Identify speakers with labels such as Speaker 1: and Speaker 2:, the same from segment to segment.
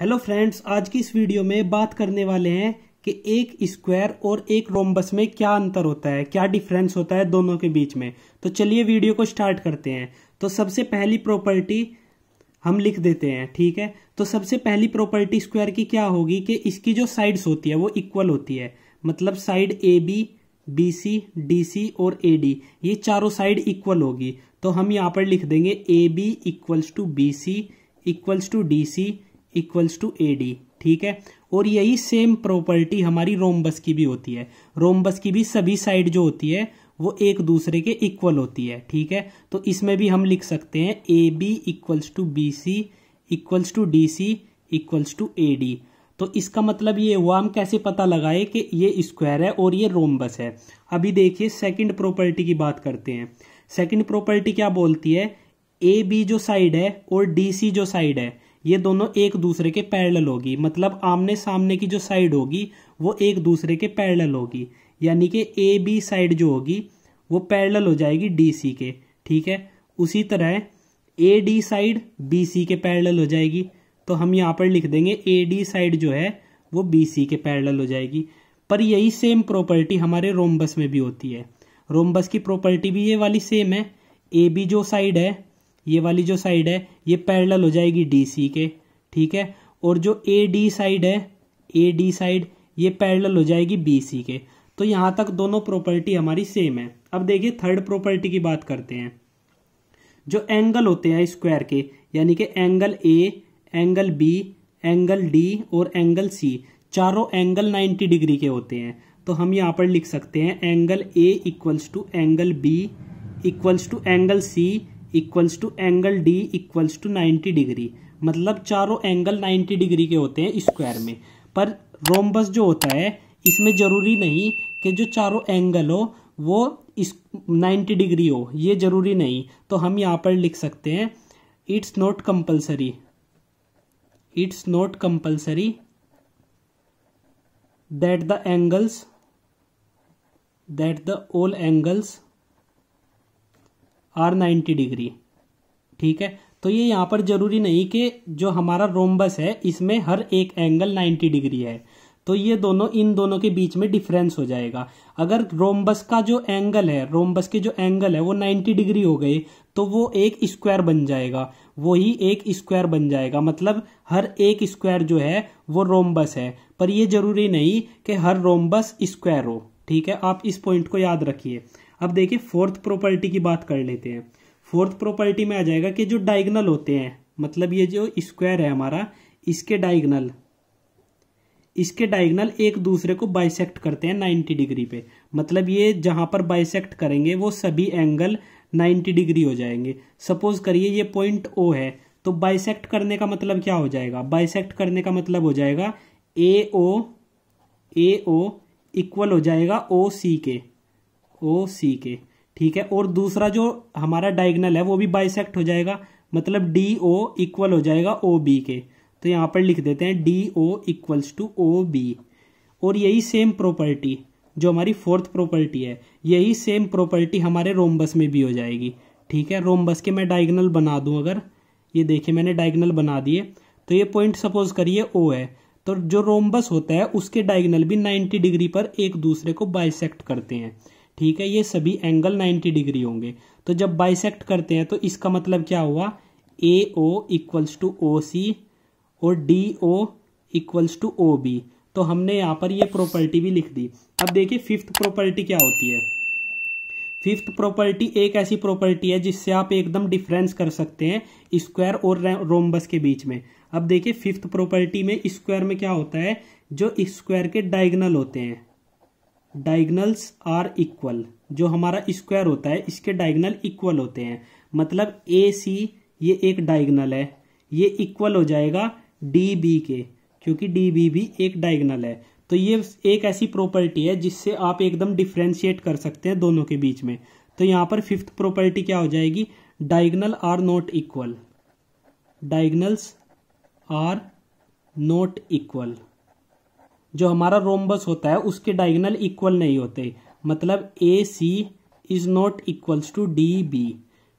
Speaker 1: hello friends आज की इस वीडियो में बात करने वाले हैं कि एक स्क्वायर और एक रोम्बस में क्या अंतर होता है क्या डिफरेंस होता है दोनों के बीच में तो चलिए वीडियो को स्टार्ट करते हैं तो सबसे पहली प्रॉपर्टी हम लिख देते हैं ठीक है तो सबसे पहली प्रॉपर्टी स्क्वायर की क्या होगी कि इसकी जो साइड्स होती है वो इक्वल होती है मतलब side A B B C D C और ए डी ये चारों साइड इक्वल होगी तो हम यहाँ पर लिख देंगे A B equals to B C equals to D C equals to A D ठीक है और यही सेम प्रॉपर्टी हमारी रोमबस की भी होती है रोमबस की भी सभी साइड जो होती है वो एक दूसरे के इक्वल होती है ठीक है तो इसमें भी हम लिख सकते हैं A B equals to B C equals to D C equals to A D तो इसका मतलब ये हुआ हम कैसे पता लगाए कि ये स्क्वायर है और ये रोमबस है अभी देखिए सेकंड प्रॉपर्टी की बात करते हैं सेकंड प्रॉपर्टी क्या बोलती है ए बी जो साइड है और डी सी जो साइड है ये दोनों एक दूसरे के पैरल होगी मतलब आमने सामने की जो साइड होगी वो एक दूसरे के पैरल होगी यानी कि ए बी साइड जो होगी वो पैरल हो जाएगी डी सी के ठीक है उसी तरह A D side B C के पैरल हो जाएगी तो हम यहाँ पर लिख देंगे ए डी साइड जो है वो बी सी के पैरल हो जाएगी पर यही सेम प्रॉपर्टी हमारे रोमबस में भी होती है रोमबस की प्रॉपर्टी भी ये वाली सेम है ए बी जो साइड है ये वाली जो साइड है ये पैरेलल हो जाएगी डी सी के ठीक है और जो ए डी साइड है ए डी साइड ये पैरेलल हो जाएगी बी सी के तो यहां तक दोनों प्रॉपर्टी हमारी सेम है अब देखिए थर्ड प्रॉपर्टी की बात करते हैं जो एंगल होते हैं स्क्वायर के यानी कि angle A angle B angle D और एंगल सी चारों एंगल 90 डिग्री के होते हैं तो हम यहाँ पर लिख सकते हैं angle A equals to angle B equals to angle C equals to angle D equals to 90 degree मतलब चारों एंगल 90 डिग्री के होते हैं स्क्वायर में पर रोमबस जो होता है इसमें ज़रूरी नहीं कि जो चारों एंगल हो वो इस 90 डिग्री हो ये ज़रूरी नहीं तो हम यहाँ पर लिख सकते हैं it's not compulsory it's not compulsory that the angles that the all angles are ninety degree ठीक है तो ये यहाँ पर जरूरी नहीं कि जो हमारा रोमबस है इसमें हर एक एंगल 90 डिग्री है तो ये दोनों इन दोनों के बीच में डिफरेंस हो जाएगा अगर रोमबस का जो एंगल है रोमबस के जो एंगल है वो 90 डिग्री हो गए तो वो एक स्क्वायर बन जाएगा वो ही एक स्क्वायर बन जाएगा मतलब हर एक स्क्वायर जो है वो रोमबस है पर ये जरूरी नहीं कि हर रोमबस स्क्वायर हो ठीक है आप इस पॉइंट को याद रखिए अब देखिए फोर्थ प्रॉपर्टी की बात कर लेते हैं फोर्थ प्रॉपर्टी में आ जाएगा कि जो डाइगनल होते हैं मतलब ये जो स्क्वायर है हमारा इसके डाइगनल इसके डायगनल एक दूसरे को बाइसेक्ट करते हैं 90 डिग्री पे मतलब ये जहां पर बाइसेक्ट करेंगे वो सभी एंगल 90 डिग्री हो जाएंगे सपोज करिए ये पॉइंट ओ है तो बाइसेक्ट करने का मतलब क्या हो जाएगा बाइसेक्ट करने का मतलब हो जाएगा ए ओ ए ओ इक्वल हो जाएगा ओ सी के ओ सी के ठीक है और दूसरा जो हमारा डायगनल है वो भी बाइसेक्ट हो जाएगा मतलब डी ओ इक्वल हो जाएगा ओ बी के तो यहाँ पर लिख देते हैं D O equals to O B और यही सेम प्रॉपर्टी जो हमारी फोर्थ प्रॉपर्टी है यही सेम प्रॉपर्टी हमारे रोमबस में भी हो जाएगी ठीक है रोमबस के मैं डायगनल बना दूं अगर ये देखिए मैंने डायगनल बना दिए तो ये पॉइंट सपोज करिए ओ है तो जो रोमबस होता है उसके डायगनल भी 90 डिग्री पर एक दूसरे को बाइसेक्ट करते हैं ठीक है ये सभी एंगल 90 डिग्री होंगे तो जब बाइसेक्ट करते हैं तो इसका मतलब क्या हुआ ए ओ इक्वल्स टू ओ सी और D O equals to O B तो हमने यहाँ पर ये प्रॉपर्टी भी लिख दी अब देखिए फिफ्थ प्रॉपर्टी क्या होती है फिफ्थ प्रॉपर्टी एक ऐसी प्रॉपर्टी है जिससे आप एकदम डिफरेंस कर सकते हैं स्क्वायर और रोमबस के बीच में अब देखिए फिफ्थ प्रॉपर्टी में स्क्वायर में क्या होता है जो स्क्वायर के डायगनल होते हैं डाइगनल्स आर इक्वल जो हमारा स्क्वायर होता है इसके डाइगनल इक्वल होते हैं मतलब ए सी ये एक डाइगनल है ये इक्वल हो जाएगा डी बी के क्योंकि डी बी भी एक डाइगनल है तो ये एक ऐसी प्रॉपर्टी है जिससे आप एकदम डिफ्रेंशिएट कर सकते हैं दोनों के बीच में तो यहाँ पर फिफ्थ प्रॉपर्टी क्या हो जाएगी diagonal are not equal diagonals are not equal जो हमारा रोमबस होता है उसके डायगनल इक्वल नहीं होते मतलब A C is not equals to D B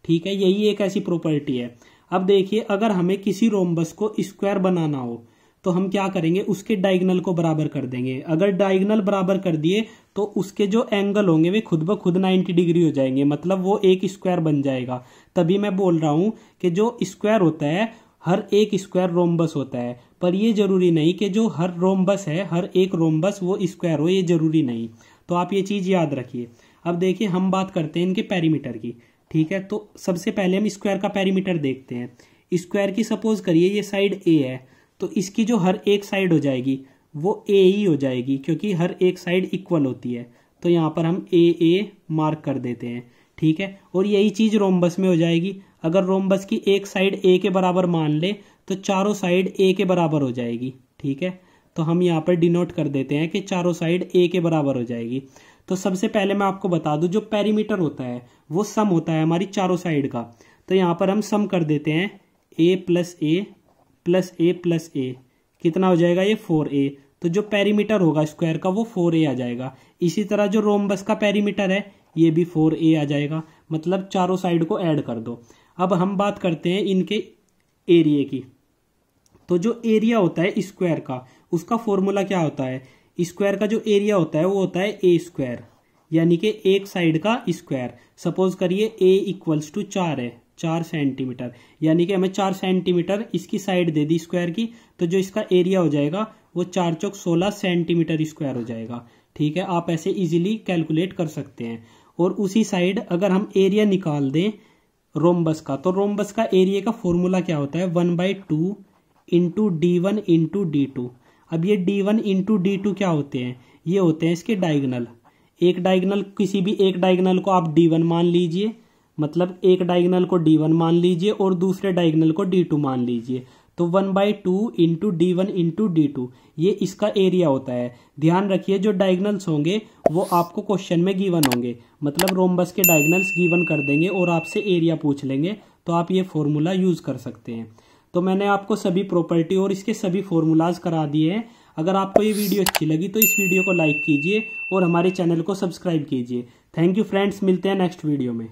Speaker 1: ठीक है यही एक ऐसी प्रॉपर्टी है अब देखिए अगर हमें किसी रोमबस को स्क्वायर बनाना हो तो हम क्या करेंगे उसके डायगनल को बराबर कर देंगे अगर डायगनल बराबर कर दिए तो उसके जो एंगल होंगे वे खुद ब खुद 90 डिग्री हो जाएंगे मतलब वो एक स्क्वायर बन जाएगा तभी मैं बोल रहा हूं कि जो स्क्वायर होता है हर एक स्क्वायर रोमबस होता है पर ये ज़रूरी नहीं कि जो हर रोमबस है हर एक रोमबस वो स्क्वायर हो ये ज़रूरी नहीं तो आप ये चीज़ याद रखिए अब देखिए हम बात करते हैं इनके पैरीमीटर की ठीक है तो सबसे पहले हम स्क्वायर का पैरीमीटर देखते हैं स्क्वायर की सपोज करिए ये साइड ए है तो इसकी जो हर एक साइड हो जाएगी वो ए ही हो जाएगी क्योंकि हर एक साइड इक्वल होती है तो यहाँ पर हम ए ए मार्क कर देते हैं ठीक है और यही चीज़ रोमबस में हो जाएगी अगर रोमबस की एक साइड ए के बराबर मान ले तो चारों साइड ए के बराबर हो जाएगी ठीक है तो हम यहाँ पर डिनोट कर देते हैं कि चारों साइड ए के बराबर हो जाएगी तो सबसे पहले मैं आपको बता दू जो पेरीमीटर होता है वो सम होता है हमारी चारों साइड का तो यहाँ पर हम सम कर देते हैं A plus A plus A plus A कितना हो जाएगा ये फोर ए तो जो पेरीमीटर होगा स्क्वायर का वो फोर ए आ जाएगा इसी तरह जो रोमबस का पेरीमीटर है ये भी फोर ए आ जाएगा मतलब चारों साइड को ऐड कर दो अब हम बात करते हैं इनके एरिए की तो जो एरिया होता है स्क्वायर का उसका फॉर्मूला क्या होता है स्क्वायर का जो एरिया होता है वो होता है ए स्क्वायर यानी कि एक साइड का स्क्वायर सपोज करिए ए इक्वल्स टू चार है चार सेंटीमीटर यानी कि हमें चार सेंटीमीटर इसकी साइड दे दी स्क्वायर की तो जो इसका एरिया हो जाएगा वो चार चौक सोलह सेंटीमीटर स्क्वायर हो जाएगा ठीक है आप ऐसे इजिली कैलकुलेट कर सकते हैं और उसी साइड अगर हम एरिया निकाल दें रोमबस का तो रोमबस का एरिया का फॉर्मूला क्या होता है one by two into D one into D two अब ये D one into D two क्या होते हैं ये होते हैं इसके डायगनल एक डायगनल किसी भी एक डायगनल को आप डी वन मान लीजिए मतलब एक डायगनल को डी वन मान लीजिए और दूसरे डायगनल को डी टू मान लीजिए तो one by two into D one into D two ये इसका एरिया होता है ध्यान रखिए जो डायगनल्स होंगे वो आपको क्वेश्चन में गिवन होंगे मतलब रोमबस के डायगनल्स गिवन कर देंगे और आपसे एरिया पूछ लेंगे तो आप ये फॉर्मूला यूज़ कर सकते हैं तो मैंने आपको सभी प्रॉपर्टी और इसके सभी फॉर्मूलाज करा दिए हैं अगर आपको ये वीडियो अच्छी लगी तो इस वीडियो को लाइक कीजिए और हमारे चैनल को सब्सक्राइब कीजिए थैंक यू फ्रेंड्स मिलते हैं नेक्स्ट वीडियो में